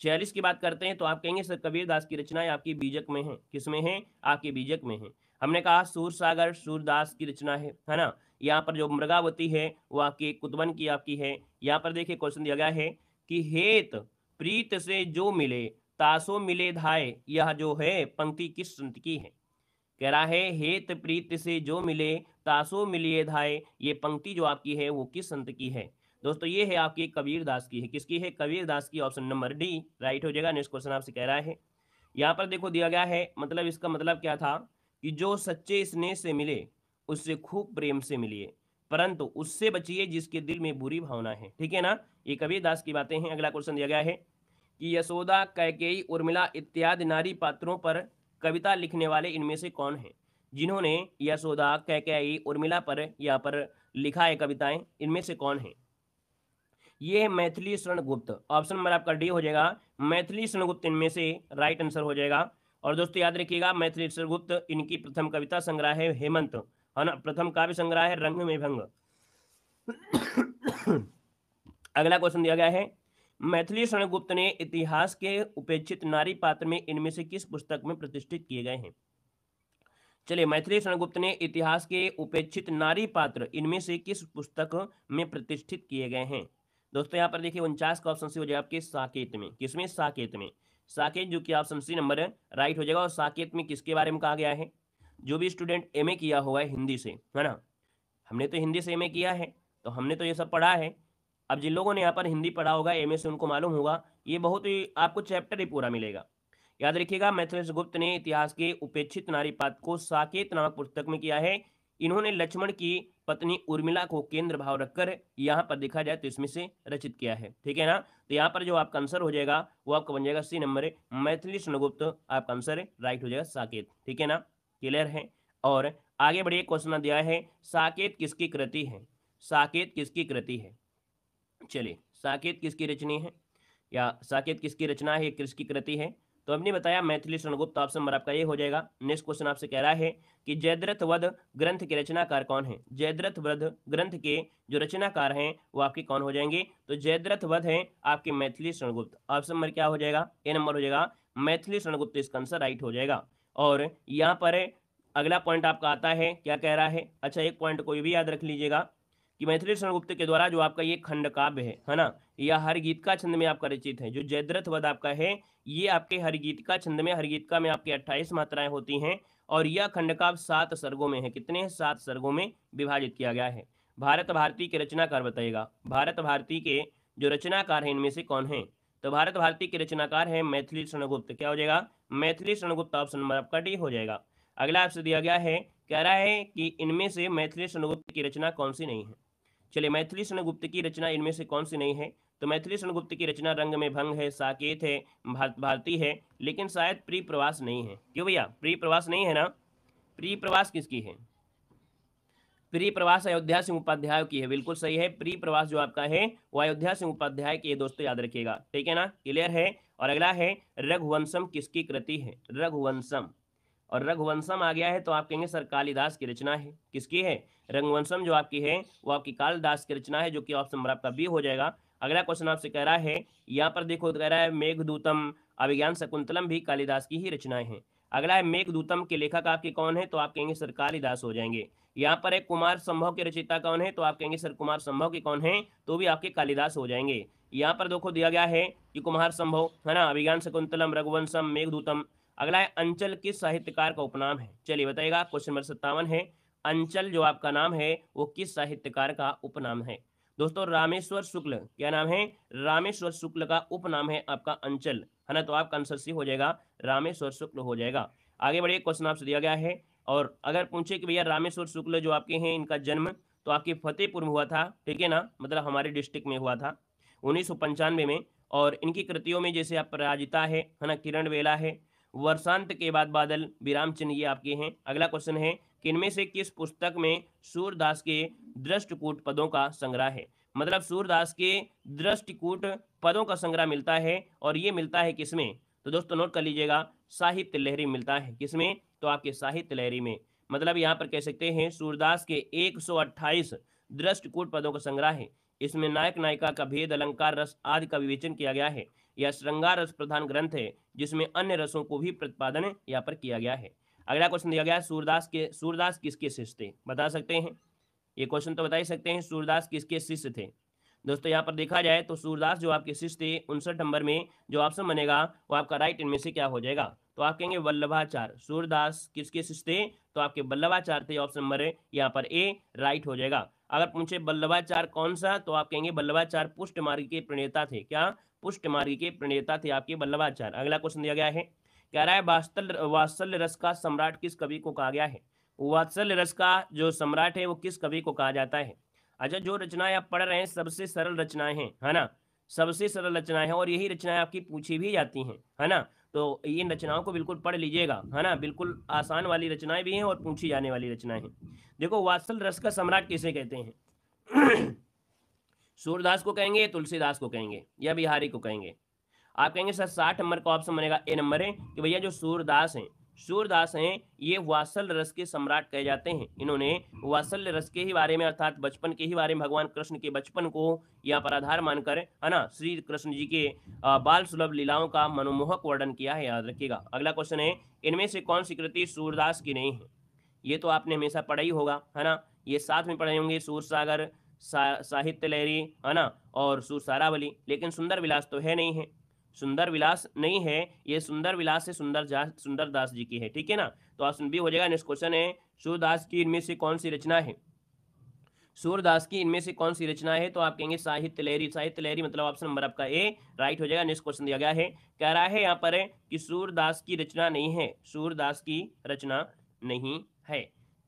छियालीस की बात करते हैं तो आप कहेंगे सर कबीर दास की रचनाएं आपकी बीजक में है किसमें हैं आपके बीजक में है हमने कहा सूर सागर सूरदास की रचना है है ना यहाँ पर जो मृगावती है वो आपके कुतबन की आपकी है यहाँ पर देखिए क्वेश्चन दिया गया है कि हेत प्रीत से जो मिले तासो मिले धाय यह जो है पंक्ति किस संत की है कह रहा है हेत प्रीत से जो मिले तासो मिलिए धाय ये पंक्ति जो आपकी है वो किस संत की है दोस्तों ये है आपकी कबीर दास की है किसकी है कबीर दास की ऑप्शन नंबर डी राइट हो जाएगा नेक्स्ट क्वेश्चन आपसे कह रहा है यहाँ पर देखो दिया गया है मतलब इसका मतलब क्या था कि जो सच्चे स्नेह से मिले उससे खूब प्रेम से मिलिए परंतु उससे बचिए जिसके दिल में बुरी भावना है ठीक है ना ये कबीर दास की बातें हैं अगला क्वेश्चन दिया गया है कि यशोदा कैकेयी उर्मिला इत्यादि नारी पात्रों पर कविता लिखने वाले इनमें से कौन हैं जिन्होंने यशोदा कैकेयी उर्मिला पर या पर लिखा है कविताएं इनमें से कौन है ये है मैथिली शरण गुप्त ऑप्शन नंबर आपका डी हो जाएगा मैथिली शरण गुप्त इनमें से राइट आंसर हो जाएगा और दोस्तों याद रखिएगा मैथिली शरण गुप्त इनकी प्रथम कविता संग्रह है हेमंत है ना प्रथम काव्य संग्रह है रंग में भंग अगला क्वेश्चन दिया गया है मैथिली शरण गुप्त ने इतिहास के उपेक्षित नारी पात्र में इनमें से किस पुस्तक में प्रतिष्ठित किए गए हैं चलिए मैथिली शरण गुप्त ने इतिहास के उपेक्षित नारी पात्र इनमें से किस पुस्तक में प्रतिष्ठित किए गए हैं दोस्तों यहाँ पर देखिए उनचास का ऑप्शन सी हो जाएगा आपके साकेत में किसमें साकेत में साकेत जो कि ऑप्शन सी नंबर राइट हो जाएगा और साकेत में किसके बारे में कहा गया है जो भी स्टूडेंट एम किया हुआ है हिंदी से है ना हमने तो हिंदी से एम किया है तो हमने तो ये सब पढ़ा है अब जिन लोगों ने यहाँ पर हिंदी पढ़ा होगा एम से उनको मालूम होगा ये बहुत ही आपको चैप्टर ही पूरा मिलेगा याद रखिएगा मैथिलेश गुप्त ने इतिहास के उपेक्षित नारी पात को साकेत नामक पुस्तक में किया है इन्होंने लक्ष्मण की पत्नी उर्मिला को केंद्र भाव रखकर यहाँ पर देखा जाए तो इसमें से रचित किया है ठीक है ना तो यहाँ पर जो आपका आंसर हो जाएगा वो आपका बन जाएगा सी नंबर मैथिली सुनगुप्त आपका आंसर राइट हो जाएगा साकेत ठीक है ना क्लियर है और आगे बढ़िए क्वेश्चन दिया है साकेत किसकी कृति है साकेत किसकी कृति है चलिए साकेत किसकी रचनी है या साकेत किसकी रचना है किसकी कृति है तो हमने बताया मैथिली सनगुप्त ऑप्शन तो नंबर आपका ये हो जाएगा नेक्स्ट क्वेश्चन आपसे कह रहा है कि जयद्रथ वध ग्रंथ के रचनाकार कौन है जयद्रथ वध ग्रंथ के जो रचनाकार हैं वो आपके कौन हो जाएंगे तो जयद्रथ वध है आपके मैथिली सनगुप्त ऑप्शन नंबर क्या हो जाएगा ए नंबर हो जाएगा मैथिली सनगुप्त इसका आंसर राइट हो जाएगा और यहाँ पर अगला पॉइंट आपका आता है क्या कह रहा है अच्छा एक पॉइंट कोई भी याद रख लीजिएगा कि मैथिली शरण गुप्त के द्वारा जो आपका ये खंड काव्य है है ना यह हर गीत का छंद में आपका रचित है जो जयद्रथ वध आपका है ये आपके हर गीत का छंद में हर गीत का में आपकी अट्ठाईस मात्राएं होती हैं और यह खंड काव्य सात सर्गों में है कितने सात सर्गों में विभाजित किया गया है भारत भारती के रचनाकार बताइएगा भारत भारती के जो रचनाकार है इनमें से कौन है तो भारत भारती के रचनाकार है मैथिली शरणगुप्त क्या हो जाएगा मैथिली शरणगुप्त ऑप्शन नंबर आपका डी हो जाएगा अगला आपसे दिया गया है कह रहा है कि इनमें से मैथिली शरणगुप्त की रचना कौन सी नहीं है चलिए मैथिली स्वर्णगुप्त की रचना इनमें से कौन सी नहीं है तो मैथिली स्वर्णगुप्त की रचना रंग में भंग है साकेत है भारत भारती है लेकिन शायद प्री प्रवास नहीं है क्यों भैया प्री प्रवास नहीं है ना प्री प्रवास किसकी है प्री प्रवास अयोध्या सिंह उपाध्याय की है बिल्कुल सही है प्री प्रवास जो आपका है वो अयोध्या सिंह उपाध्याय की दोस्तों याद रखिएगा ठीक है ना क्लियर है और अगला है रघुवंशम किसकी कृति है रघुवंशम और रघुवंशम आ गया है तो आप कहेंगे सर कालिदास की रचना है किसकी है रघुवंशम जो आपकी है वो आपकी कालिदास की रचना है जो कि ऑप्शन नंबर आपका बी हो जाएगा अगला क्वेश्चन आपसे कह रहा है यहाँ पर देखो कह रहा है मेघदूतम अभिज्ञान शकुंतलम भी कालिदास की ही रचनाएं हैं अगला है मेघदूतम के लेखक आपके कौन है तो आप कहेंगे सर कालिदास हो जाएंगे यहाँ पर एक कुमार संभव के रचिता कौन है तो आप कहेंगे सर कुमार संभव के कौन है तो भी आपके कालिदास हो जाएंगे यहाँ पर देखो दिया गया है कि कुमार संभव है ना अभिज्ञान शकुंतलम रघुवंशम मेघदूतम अगला है अंचल किस साहित्यकार का उपनाम है चलिए बताइएगा क्वेश्चन नंबर सत्तावन है अंचल जो आपका नाम है वो किस साहित्यकार का उपनाम है दोस्तों रामेश्वर शुक्ल क्या नाम है रामेश्वर शुक्ल का उपनाम है आपका अंचल है ना तो आपका आंसर सी हो जाएगा रामेश्वर शुक्ल हो जाएगा आगे बढ़िए क्वेश्चन आपसे दिया गया है और अगर पूछे कि भैया रामेश्वर शुक्ल जो आपके हैं इनका जन्म तो आपके फतेहपुर में हुआ था ठीक है ना मतलब हमारे डिस्ट्रिक्ट में हुआ था उन्नीस में और इनकी कृतियों में जैसे पराजिता है है ना किरण वेला है वर्षांत के बाद बादल विराम चिन्ह ये आपके हैं अगला क्वेश्चन है कि इनमें से किस पुस्तक में सूरदास के दृष्टकूट पदों का संग्रह है मतलब सूरदास के दृष्टिकूट पदों का संग्रह मिलता है और ये मिलता है किसमें तो दोस्तों नोट कर लीजिएगा साहित्य लहरी मिलता है किसमें तो आपके साहित्य लहरी में मतलब यहाँ पर कह सकते हैं सूरदास के एक अट्ठाईस दृष्टकूट पदों का संग्रह है इसमें नायक नायिका का भेद अलंकार रस आदि का विवेचन किया गया है यह श्रृंगार रस प्रधान ग्रंथ है जिसमें अन्य रसों को भी प्रतिपादन यहाँ पर किया गया है अगला क्वेश्चन दिया गया सूरदास के सूरदास किसके शिष्य थे बता सकते हैं ये क्वेश्चन तो बता ही सकते हैं सूरदास किसके शिष्य थे दोस्तों यहाँ पर देखा जाए तो सूरदास जो आपके शिष्य थे उनसठ नंबर में जो ऑप्शन बनेगा वो आपका राइट इनमें से क्या हो जाएगा तो आप कहेंगे वल्लभाचार्य सूरदास किसके शिष्य थे तो आपके वल्लभाचार्य थे ऑप्शन नंबर यहाँ पर ए राइट हो जाएगा अगर पूछे बल्लभाचार्य कौन सा तो आप कहेंगे बल्लभाचार्य पुष्ट मार्ग के प्रणेता थे क्या पुष्ट मार्ग के प्रणेता थे आपके बल्लभाचार्य अगला क्वेश्चन दिया गया है कह रहा है वास्तल वात्सल्य रस का सम्राट किस कवि को कहा गया है वात्सल्य रस का जो सम्राट है वो किस कवि को कहा जाता है अच्छा जो रचनाएं आप पढ़ रहे हैं सबसे सरल रचनाएं हैं है ना सबसे सरल रचनाएं हैं और यही रचनाएं आपकी पूछी भी जाती हैं है ना तो इन रचनाओं को बिल्कुल पढ़ लीजिएगा है ना बिल्कुल आसान वाली रचनाएं भी हैं और पूछी जाने वाली रचनाएं हैं देखो वात्सल रस का सम्राट किसे कहते हैं सूरदास को कहेंगे तुलसीदास को कहेंगे या बिहारी को कहेंगे आप कहेंगे सर साठ नंबर का ऑप्शन बनेगा ए नंबर है कि भैया जो सूरदास हैं सूरदास हैं ये वासल रस के सम्राट कहे जाते हैं इन्होंने वासल रस के ही बारे में अर्थात बचपन के ही बारे में भगवान कृष्ण के बचपन को यहाँ पर आधार मानकर है ना श्री कृष्ण जी के बाल सुलभ लीलाओं का मनोमोहक वर्णन किया है याद रखिएगा अगला क्वेश्चन है इनमें से कौन सी कृति सूरदास की नहीं है ये तो आपने हमेशा पढ़ा ही होगा है ना ये साथ में पढ़े होंगे सूर सागर सा, साहित्य लहरी है ना और सुरसारावली लेकिन सुंदर विलास तो है नहीं है सुंदर विलास नहीं है ये सुंदर विलास है सुंदर सुंदर दास जी की है ठीक है ना तो ऑप्शन बी हो जाएगा नेक्स्ट क्वेश्चन है सूरदास की इनमें से कौन सी रचना है सूरदास की इनमें से कौन सी रचना है तो आप कहेंगे साहित्य लहरी साहित्य लहरी मतलब ऑप्शन नंबर आपका ए राइट हो जाएगा नेक्स्ट क्वेश्चन दिया गया है कह रहा है यहाँ पर कि सूरदास की रचना नहीं है सूरदास की रचना नहीं है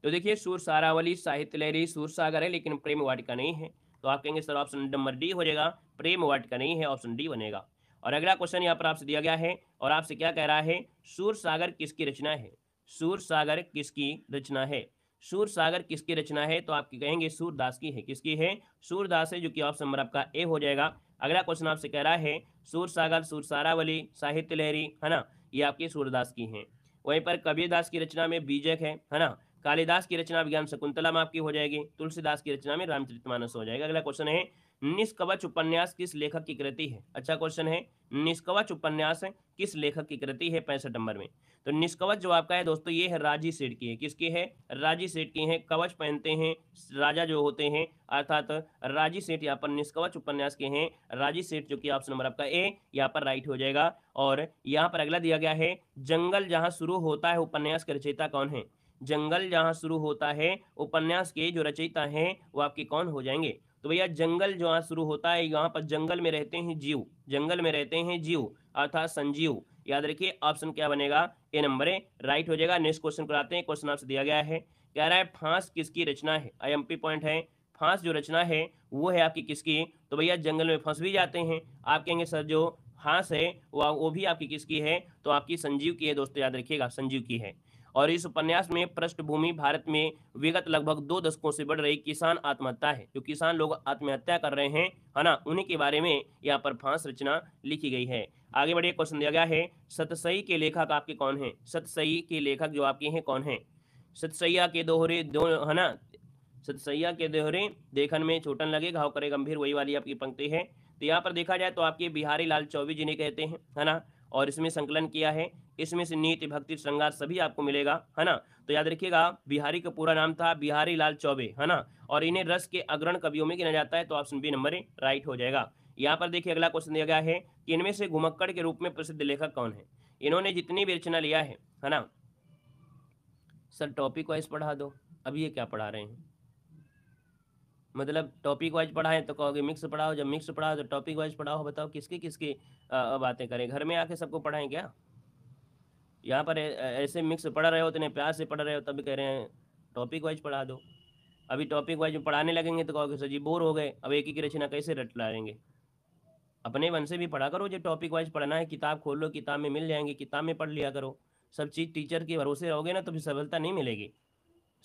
तो देखिए सूर सारावली साहित्य लहरी सूर सागर है लेकिन प्रेम वाटिका नहीं है तो आप कहेंगे सर ऑप्शन नंबर डी हो जाएगा प्रेम वाटिका नहीं है ऑप्शन डी बनेगा और अगला क्वेश्चन यहाँ पर आपसे दिया गया है और आपसे क्या कह रहा है सूर सागर किसकी रचना है सूर सागर किसकी रचना है सूर सागर किसकी रचना है तो आप कहेंगे सूरदास की है किसकी है सूरदास है जो कि ऑप्शन नंबर आपका ए हो जाएगा अगला क्वेश्चन आपसे कह रहा है सूर सागर सूर सारावली साहित्य लहरी है ना ये आपकी सूरदास की है वहीं पर कबीरदास की रचना में बीजक है है ना कालिदास की रचना विज्ञान शकुंतला में आपकी हो जाएगी तुलसीदास की रचना में रामचरितमानस हो जाएगा अगला क्वेश्चन है निष्कवच उपन्यास किस लेखक की कृति है अच्छा क्वेश्चन है निष्कवच उपन्यास किस लेखक की कृति है पैंसठ नंबर में तो निष्कवच जो आपका है दोस्तों ये है राजी सेठ की है किसकी है राजी सेठ की है कवच पहनते हैं राजा जो होते हैं अर्थात राजी सेठ यहाँ पर निष्कवच उपन्यास के हैं राजी सेठ जो कि ऑप्शन नंबर आपका ए यहाँ पर राइट हो जाएगा और यहाँ पर अगला दिया गया है जंगल जहाँ शुरू होता है उपन्यास की रचयिता कौन है जंगल जहाँ शुरू होता है उपन्यास के जो रचयिता हैं वो आपके कौन हो जाएंगे तो भैया जंगल जहाँ शुरू होता है यहाँ पर जंगल में रहते हैं जीव जंगल में रहते हैं जीव अर्थात संजीव याद रखिए ऑप्शन क्या बनेगा ए नंबर राइट हो जाएगा नेक्स्ट क्वेश्चन कराते हैं क्वेश्चन आपसे दिया गया है कह रहा है फांस किसकी रचना है आई पॉइंट है फांस जो रचना है वो है आपकी किसकी तो भैया जंगल में फंस भी जाते हैं आप कहेंगे सर जो फांस है वो भी आपकी किसकी है तो आपकी संजीव की है दोस्तों याद रखिएगा संजीव की है और इस उपन्यास में पृष्ठभूमि भारत में विगत लगभग दो दशकों से बढ़ रही किसान आत्महत्या है जो किसान लोग आत्महत्या कर रहे हैं है ना उन्हीं के बारे में यहाँ पर फांस रचना लिखी गई है आगे बढ़िया क्वेश्चन दिया गया है सतसई के लेखक आपके कौन है सतसई के लेखक जो आपके हैं कौन है सतसैया के दोहरे दो है ना सतसैया के दोहरे देखन में चोटन लगे घाव करे गंभीर वही वाली आपकी पंक्ति है तो यहाँ पर देखा जाए तो आपके बिहारी लाल चौबी जी ने कहते हैं है ना और इसमें संकलन किया है इसमें से नीति भक्ति श्रृंगार सभी आपको मिलेगा है ना तो याद रखिएगा बिहारी का पूरा नाम था बिहारी लाल चौबे है ना और इन्हें रस के अग्रण कवियों में गिना जाता है तो ऑप्शन बी नंबर राइट हो जाएगा यहाँ पर देखिए अगला क्वेश्चन दिया गया है कि इनमें से घुमक्कड़ के रूप में प्रसिद्ध लेखक कौन है इन्होंने जितनी भी रचना लिया है है ना सर टॉपिक वाइज पढ़ा दो अब ये क्या पढ़ा रहे हैं मतलब टॉपिक वाइज पढ़ाएं तो कहोगे मिक्स पढ़ाओ जब मिक्स पढ़ाओ तो टॉपिक वाइज पढ़ाओ बताओ किसकी किसकी बातें करें घर में आके सबको पढ़ाएं क्या यहाँ पर ऐसे मिक्स पढ़ रहे हो इतने प्यार से पढ़ रहे हो तभी कह रहे हैं टॉपिक वाइज पढ़ा दो अभी टॉपिक वाइज पढ़ाने लगेंगे तो कहोगे सर जी बोर हो गए अब एक ही की रचना कैसे रट लाएंगे अपने मन से भी पढ़ा करो जो टॉपिक वाइज पढ़ना है किताब खोल लो किताब में मिल जाएंगे किताब में पढ़ लिया करो सब चीज़ टीचर के भरोसे रहोगे ना तो फिर सफलता नहीं मिलेगी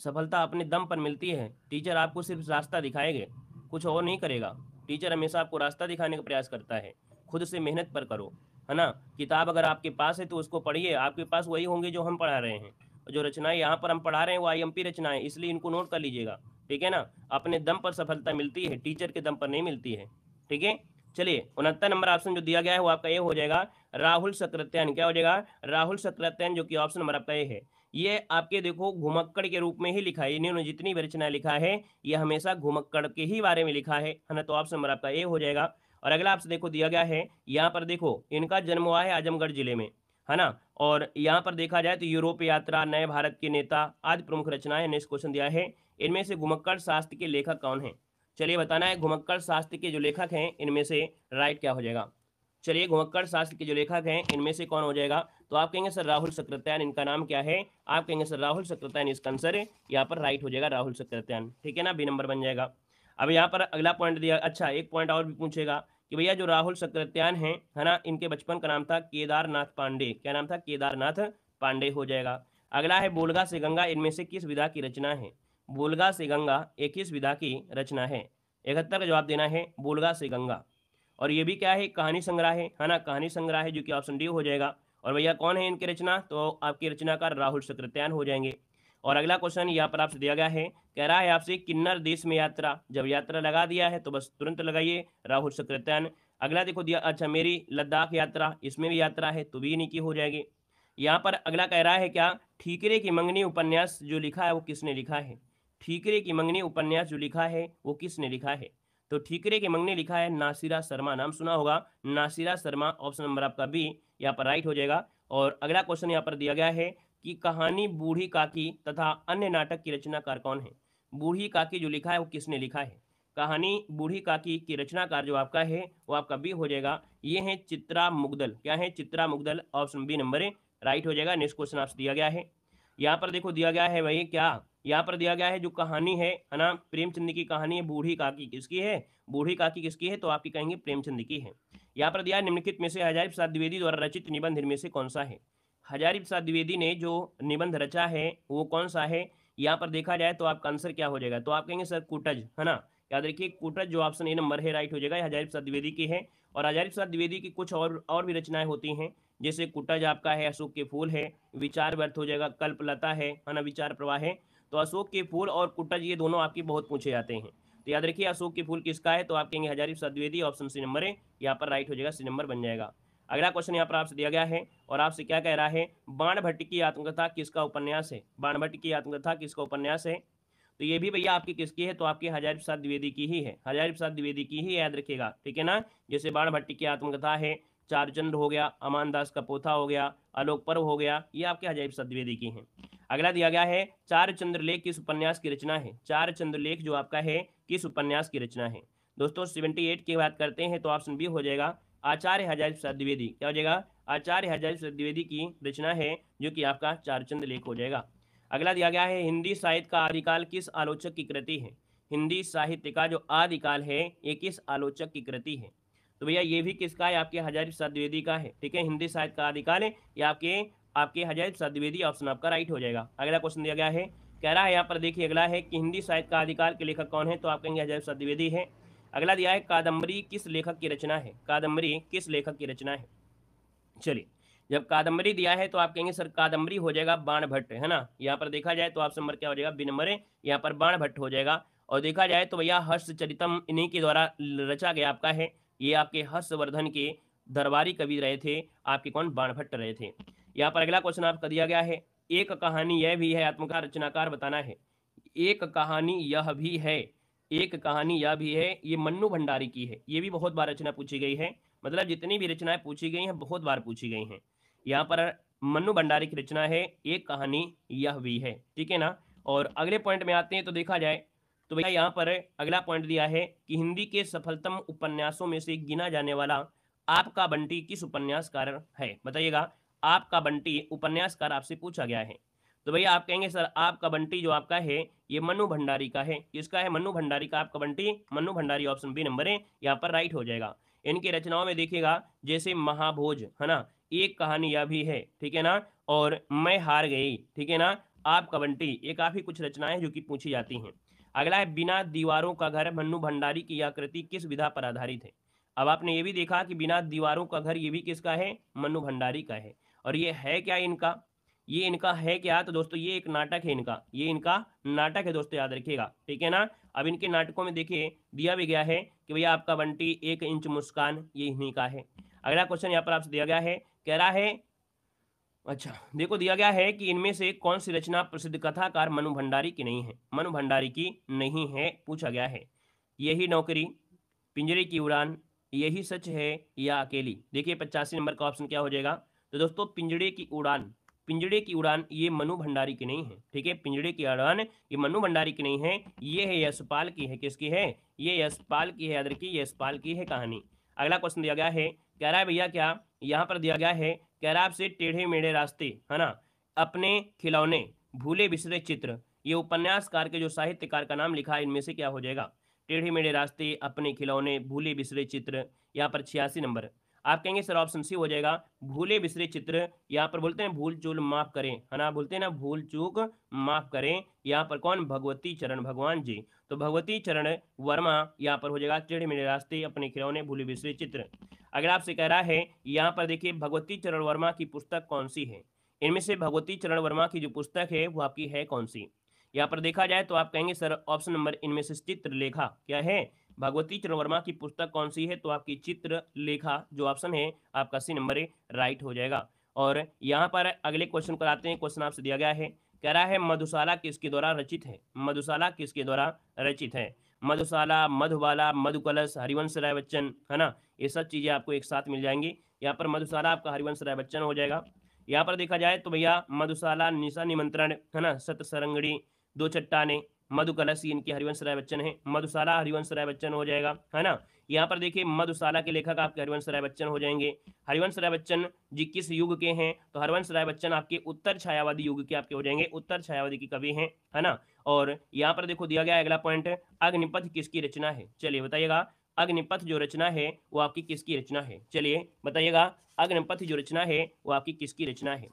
सफलता अपने दम पर मिलती है टीचर आपको सिर्फ रास्ता दिखाएंगे कुछ और नहीं करेगा टीचर हमेशा आपको रास्ता दिखाने का प्रयास करता है खुद से मेहनत पर करो है ना किताब अगर आपके पास है तो उसको पढ़िए आपके पास वही होंगे जो हम पढ़ा रहे हैं जो रचनाएं यहाँ पर हम पढ़ा रहे हैं वो आई रचनाएं इसलिए इनको नोट कर लीजिएगा ठीक है ना अपने दम पर सफलता मिलती है टीचर के दम पर नहीं मिलती है ठीक है चलिए उनहत्तर नंबर ऑप्शन जो दिया गया है वो आपका ये हो जाएगा राहुल सक्रत्यान क्या हो जाएगा राहुल सक्रत्यान जो कि ऑप्शन नंबर आपका ये है ये आपके देखो घुमक्कड़ के रूप में ही लिखा है इन्होंने जितनी भी रचना लिखा है ये हमेशा घुमक्कड़ के ही बारे में लिखा है है ना तो ऑप्शन नंबर आपका ए हो जाएगा और अगला आपसे देखो दिया गया है यहाँ पर देखो इनका जन्म हुआ है आजमगढ़ जिले में है ना और यहाँ पर देखा जाए तो यूरोप यात्रा नए भारत के नेता आदि प्रमुख रचनाएं नेक्स्ट क्वेश्चन दिया है इनमें से घुमक्कड़ शास्त्र के लेखक कौन है चलिए बताना है घुमक्कड़ शास्त्र के जो लेखक हैं इनमें से राइट क्या हो जाएगा चलिए घुमक्कड़ शास्त्र के जो लेखक हैं इनमें से कौन हो जाएगा तो आप कहेंगे सर राहुल सक्रत्यान इनका नाम क्या है आप कहेंगे सर राहुल सक्रत्यान इसका आंसर यहाँ पर राइट हो जाएगा राहुल सक्रत्यान ठीक है ना बी नंबर बन जाएगा अब यहाँ पर अगला पॉइंट दिया अच्छा एक पॉइंट और भी पूछेगा कि भैया जो राहुल सक्रत्यान हैं है ना इनके बचपन का नाम था केदारनाथ पांडे क्या नाम था केदारनाथ पांडे हो जाएगा अगला है बोलगा से गंगा इनमें से किस विधा की रचना है बोलगा से गंगा एक किस विधा की रचना है इकहत्तर का जवाब देना है बोलगा से गंगा और ये भी क्या है कहानी संग्रह है है ना कहानी संग्रह है जो कि ऑप्शन डी हो जाएगा और भैया कौन है इनकी रचना तो आपकी रचनाकार राहुल सक्रत्यान हो जाएंगे और अगला क्वेश्चन यहाँ पर आपसे दिया गया है कह रहा है आपसे किन्नर देश में यात्रा जब यात्रा लगा दिया है तो बस तुरंत लगाइए राहुल सकृतन अगला देखो दिया अच्छा मेरी लद्दाख यात्रा इसमें भी यात्रा है तो भी इन्हीं की हो जाएगी यहाँ पर अगला कह रहा है क्या ठीकरे की मंगनी उपन्यास जो लिखा है वो किसने लिखा है ठीकरे की मंगनी उपन्यास जो लिखा है वो किसने लिखा है तो ठीकरे की मंगनी लिखा है नासिरा शर्मा नाम सुना होगा नासिरा शर्मा ऑप्शन नंबर आपका बी यहाँ पर राइट हो जाएगा और अगला क्वेश्चन यहाँ पर दिया गया है कि कहानी बूढ़ी काकी तथा अन्य नाटक की रचनाकार कौन है बूढ़ी काकी जो लिखा है वो किसने लिखा है कहानी बूढ़ी काकी की रचनाकार जो आपका है वो आपका बी हो जाएगा ये है चित्रा मुगदल क्या है Chitra Mudgal option B number right हो जाएगा नेक्स्ट क्वेश्चन आपसे दिया गया है यहाँ पर देखो दिया गया है भाई क्या यहाँ पर दिया गया है जो कहानी है है ना प्रेमचंद की कहानी है बूढ़ी काकी किसकी है बूढ़ी काकी किसकी है तो आपकी कहेंगे प्रेमचंद की है यहाँ पर दिया निम्नलिखित में से अजायब सात द्विवेदी द्वारा रचित निबंध में से कौन सा है हजारी प्रसाद द्विवेदी ने जो निबंध रचा है वो कौन सा है यहाँ पर देखा जाए तो आपका आंसर क्या हो जाएगा तो आप कहेंगे सर कुटज है ना याद रखिए कुटज जो ऑप्शन ए नंबर है राइट हो जाएगा हजारी प्रसाद द्विवेदी की है और हजारी प्रसाद द्विवेदी की कुछ और और भी रचनाएं होती हैं जैसे कुटज आपका है अशोक के फूल है विचार व्यर्थ हो जाएगा कल्पलता है है ना विचार प्रवाह है तो अशोक के फूल और कुटज ये दोनों आपके बहुत पूछे जाते हैं तो याद रखिए अशोक के फूल किसका है तो आप कहेंगे Hazari Prasad Dwivedi option C number है यहाँ पर राइट हो जाएगा सी नंबर बन जाएगा अगला क्वेश्चन यहाँ पर आपसे दिया गया है और आपसे क्या कह रहा है बाण भट्ट की आत्मकथा किसका उपन्यास है बाण भट्ट की आत्मकथा किसका उपन्यास है तो ये भी भैया आपकी किसकी है तो आपकी हजार प्रसाद द्विवेदी की ही है हजार प्रसाद द्विवेदी की ही याद रखिएगा ठीक है ना जैसे बाण भट्टी की आत्मकथा है चारचंद हो गया अमान दास का पोथा हो गया आलोक पर्व हो गया ये आपके हजार प्रसाद द्विवेदी की है अगला दिया गया है चार चंद्रलेख किस उपन्यास की रचना है चार चंद्रलेख जो आपका है किस उपन्यास की रचना है दोस्तों सेवेंटी एट की बात करते हैं तो ऑप्शन बी हो जाएगा आचार्य हजार द्विवेदी क्या हो जाएगा आचार्य हजार द्विवेदी की रचना है जो कि आपका चारचंद लेख हो जाएगा अगला दिया गया है हिंदी साहित्य का आदिकाल किस आलोचक की कृति है हिंदी साहित्य का जो आदिकाल है ये किस आलोचक की कृति है तो भैया ये भी किसका है आपके हजार द्विवेदी का है ठीक है हिंदी साहित्य का आदिकाल है ये आपके आपके हजार द्विवेदी ऑप्शन आपका राइट हो जाएगा अगला क्वेश्चन दिया गया है कह रहा है यहाँ पर देखिए अगला है कि हिंदी साहित्य का अधिकार के लेखक कौन है तो आप कहेंगे हजार द्विवेदी है अगला दिया है कादम्बरी किस लेखक की रचना है कादम्बरी किस लेखक की रचना है चलिए जब कादम्बरी दिया है तो आप कहेंगे सर कादम्बरी हो जाएगा बाण भट्ट है ना यहाँ पर देखा जाए तो आपसे नंबर क्या हो जाएगा बिनमरे यहाँ पर बाण भट्ट हो जाएगा और देखा जाए तो भैया चरितम इन्हीं के द्वारा रचा गया आपका है ये आपके हर्षवर्धन के दरबारी कवि रहे थे आपके कौन बाण भट्ट रहे थे यहाँ पर अगला क्वेश्चन आपका दिया गया है एक कहानी यह भी है आत्मकार रचनाकार बताना है एक कहानी यह भी है एक कहानी यह भी है ये मन्नू भंडारी की है ये भी बहुत बार रचना पूछी गई है मतलब जितनी भी रचनाएं पूछी गई हैं बहुत बार पूछी गई हैं यहाँ पर मन्नू भंडारी की रचना है एक कहानी यह भी है ठीक है ना और अगले पॉइंट में आते हैं तो देखा जाए तो भैया यहाँ पर अगला पॉइंट दिया है कि हिंदी के सफलतम उपन्यासों में से गिना जाने वाला आपका बंटी किस उपन्यासकार है बताइएगा आपका बंटी उपन्यासकार आपसे पूछा गया है तो भैया आप कहेंगे सर आपका बंटी जो आपका है ये मनु भंडारी का है किसका है मनु भंडारी का Aapka Bunty Mannu Bhandari option B number है यहाँ पर राइट हो जाएगा इनकी रचनाओं में देखिएगा जैसे महाभोज है ना एक कहानी यह भी है ठीक है ना और मैं हार गई ठीक है ना आप कबंटी ये काफी कुछ रचनाएं जो कि पूछी जाती हैं अगला है बिना दीवारों का घर मनु भंडारी की आकृति किस विधा पर आधारित है अब आपने ये भी देखा कि बिना दीवारों का घर ये भी किसका है मनु भंडारी का है और ये है क्या इनका ये इनका है क्या तो दोस्तों ये एक नाटक है इनका ये इनका नाटक है दोस्तों याद रखिएगा ठीक है ना अब इनके नाटकों में देखिए दिया भी गया है कि भैया आपका बंटी एक इंच मुस्कान ये इन्हीं का है अगला क्वेश्चन यहाँ पर आपसे दिया गया है कह रहा है अच्छा देखो दिया गया है कि इनमें से कौन सी रचना प्रसिद्ध कथाकार मनु भंडारी की नहीं है मनु भंडारी की नहीं है पूछा गया है यही नौकरी पिंजरे की उड़ान यही सच है या अकेली देखिए पचासी नंबर का ऑप्शन क्या हो जाएगा तो दोस्तों पिंजरे की उड़ान पिंजड़े की उड़ान ये मनु भंडारी की नहीं है ठीक है पिंजड़े की उड़ान ये मनु भंडारी की नहीं है ये है यशपाल की है किसकी है ये यशपाल की है याद यशपाल की है कहानी अगला क्वेश्चन दिया गया है कह रहा है भैया क्या यहाँ पर दिया गया है कह रहा आपसे टेढ़े मेढ़े रास्ते है ना अपने खिलौने भूले बिसरे चित्र ये उपन्यासकार के जो साहित्यकार का नाम लिखा है इनमें से क्या हो जाएगा टेढ़े मेढ़े रास्ते अपने खिलौने भूले बिसरे चित्र यहाँ पर छियासी नंबर आप कहेंगे सर ऑप्शन सी हो जाएगा भूले बिसरे चित्र यहाँ पर बोलते हैं भूल चूल माफ करें है ना बोलते हैं ना भूल चूक माफ करें यहाँ पर कौन भगवती चरण भगवान जी तो भगवती चरण वर्मा यहाँ पर हो जाएगा टेढ़े मेढ़े रास्ते अपने खिलौने भूले बिसरे चित्र अगर आपसे कह रहा है यहाँ पर देखिए भगवती चरण वर्मा की पुस्तक कौन सी है इनमें से भगवती चरण वर्मा की जो पुस्तक है वो आपकी है कौन सी यहाँ पर देखा जाए तो आप कहेंगे सर ऑप्शन नंबर इनमें से चित्र लेखा क्या है भगवती चरण वर्मा की पुस्तक कौन सी है तो आपकी चित्र लेखा जो ऑप्शन है आपका सी नंबर राइट हो जाएगा और यहाँ पर अगले क्वेश्चन पर आते हैं क्वेश्चन आपसे दिया गया है कह रहा है मधुशाला किसके द्वारा रचित है मधुशाला किसके द्वारा रचित है मधुशाला मधुबाला मधुकलश हरिवंश राय बच्चन है ना ये सब चीज़ें आपको एक साथ मिल जाएंगी यहाँ पर मधुशाला आपका हरिवंश राय बच्चन हो जाएगा यहाँ पर देखा जाए तो भैया मधुशाला निशा निमंत्रण है ना सतसरंगड़ी दो चट्टाने मधुकला सी हरिवंश राय बच्चन है मधुशाला हरिवंश राय बच्चन हो जाएगा है ना यहाँ पर देखिए मधुशाला के लेखक आपके हरिवंश राय बच्चन हो जाएंगे हरिवंश राय बच्चन जी किस युग के हैं तो हरिवंश राय बच्चन आपके उत्तर छायावादी युग के आपके हो जाएंगे उत्तर छायावादी के कवि हैं है ना और यहाँ पर देखो दिया गया अगला पॉइंट अग्निपथ किसकी रचना है चलिए बताइएगा अग्निपथ जो रचना है वो आपकी किसकी रचना है चलिए बताइएगा अग्निपथ जो रचना है वो आपकी किसकी रचना है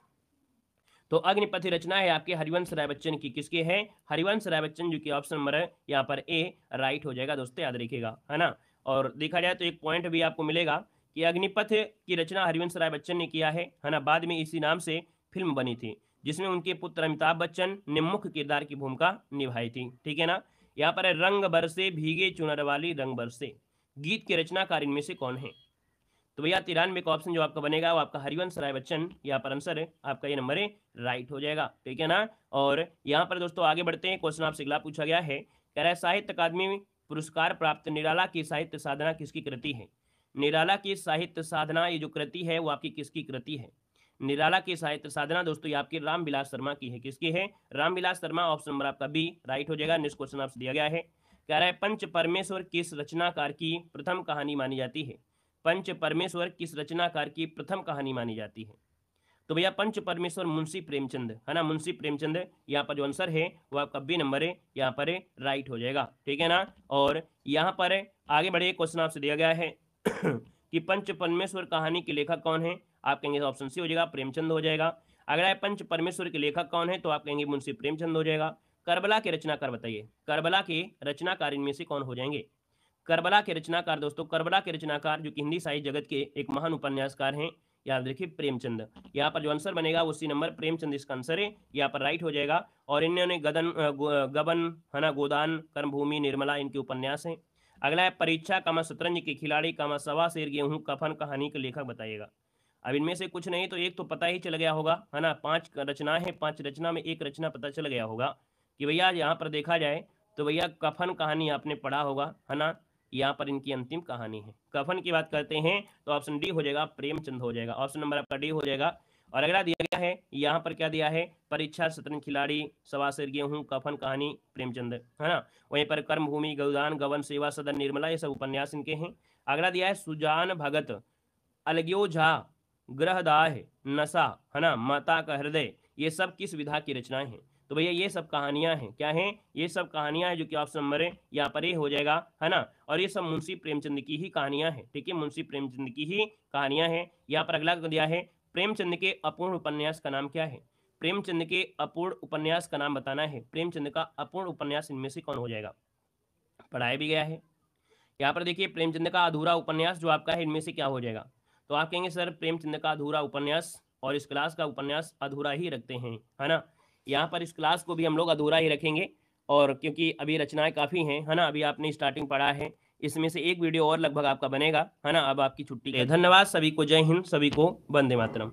तो अग्निपथ रचना है आपके हरिवंश राय बच्चन की किसके हैं हरिवंश राय बच्चन जो कि ऑप्शन नंबर है यहाँ पर ए राइट हो जाएगा दोस्तों याद रखिएगा है ना और देखा जाए तो एक पॉइंट भी आपको मिलेगा कि अग्निपथ की रचना हरिवंश राय बच्चन ने किया है है ना बाद में इसी नाम से फिल्म बनी थी जिसमें उनके पुत्र अमिताभ बच्चन ने मुख्य किरदार की भूमिका निभाई थी ठीक है ना यहाँ पर रंग बरसे भीगे चुनर वाली रंग बरसे गीत के रचनाकार इनमें से कौन है तो भैया तिरानवे का ऑप्शन जो आपका बनेगा वो आपका हरिवंश राय बच्चन यहाँ पर आंसर है आपका ये नंबर है राइट हो जाएगा ठीक है ना और यहाँ पर दोस्तों आगे बढ़ते हैं क्वेश्चन आपसे अगला पूछा गया है कह रहा है साहित्य अकादमी पुरस्कार प्राप्त निराला की साहित्य साधना किसकी कृति है निराला की साहित्य साधना ये जो कृति है वो आपकी किसकी कृति है निराला की साहित्य साधना दोस्तों ये आपकी रामविलास शर्मा की है किसकी है रामविलास शर्मा ऑप्शन नंबर आपका बी राइट हो जाएगा नेक्स्ट क्वेश्चन आपसे दिया गया है कह रहा है पंच परमेश्वर किस रचनाकार की प्रथम कहानी मानी जाती है पंच परमेश्वर किस रचनाकार की प्रथम कहानी मानी जाती है तो भैया पंच परमेश्वर मुंशी प्रेमचंद है ना मुंशी प्रेमचंद यहाँ पर जो आंसर है वो आपका बी नंबर है यहाँ पर राइट हो जाएगा ठीक है ना और यहाँ पर आगे बढ़े क्वेश्चन आपसे दिया गया है कि पंच परमेश्वर कहानी के लेखक कौन है आप कहेंगे तो ऑप्शन सी हो जाएगा प्रेमचंद हो जाएगा अगर आप पंच परमेश्वर के लेखक कौन है तो आप कहेंगे मुंशी प्रेमचंद हो जाएगा करबला के रचनाकार बताइए करबला के रचनाकार इनमें से कौन हो जाएंगे करबला के रचनाकार दोस्तों करबला के रचनाकार जो कि हिंदी साहित्य जगत के एक महान उपन्यासकार हैं याद रखिए प्रेमचंद यहाँ पर जो आंसर बनेगा वो सी नंबर प्रेमचंद इसका आंसर है यहाँ पर राइट हो जाएगा और इन्होंने गदन गबन हना गोदान कर्मभूमि निर्मला इनके उपन्यास हैं अगला है परीक्षा कामा शतरंज के खिलाड़ी कामा सवा शेर गेहूं कफन कहानी के लेखक बताइएगा अब इनमें से कुछ नहीं तो एक तो पता ही चल गया होगा है ना पांच रचना है पांच रचना में एक रचना पता चल गया होगा कि भैया यहाँ पर देखा जाए तो भैया कफन कहानी आपने पढ़ा होगा है ना यहाँ पर इनकी अंतिम कहानी है कफन की बात करते हैं तो ऑप्शन डी हो जाएगा प्रेमचंद हो जाएगा ऑप्शन नंबर आपका डी हो जाएगा और अगला दिया गया है यहाँ पर क्या दिया है परीक्षा शतरंज खिलाड़ी सवासर गेहूं कफन कहानी प्रेमचंद है ना वहीं पर कर्म भूमि गौदान गवन सेवा सदन निर्मला ये सब उपन्यास इनके हैं अगला दिया है सुजान भगत अलग्यो झा ग्रहदाह नशा है ना माता का हृदय ये सब किस विधा की रचनाएं हैं तो भैया ये सब कहानियां हैं क्या हैं ये सब कहानियां हैं जो कि ऑप्शन नंबर है यहाँ पर ही हो जाएगा है ना और ये सब मुंशी प्रेमचंद की ही कहानियां हैं ठीक है मुंशी प्रेमचंद की ही कहानियां हैं यहाँ पर अगला दिया है प्रेमचंद के अपूर्ण उपन्यास का नाम क्या है प्रेमचंद के अपूर्ण उपन्यास का नाम बताना है प्रेमचंद का अपूर्ण उपन्यास इनमें से कौन हो जाएगा पढ़ाया भी गया है यहाँ पर देखिए प्रेमचंद का अधूरा उपन्यास जो आपका है इनमें से क्या हो जाएगा तो आप कहेंगे सर प्रेमचंद का अधूरा उपन्यास और इस क्लास का उपन्यास अधूरा ही रखते हैं है ना यहाँ पर इस क्लास को भी हम लोग अधूरा ही रखेंगे और क्योंकि अभी रचनाएं काफ़ी हैं है ना अभी आपने स्टार्टिंग पढ़ा है इसमें से एक वीडियो और लगभग आपका बनेगा है ना अब आपकी छुट्टी धन्यवाद सभी को जय हिंद सभी को वंदे मातरम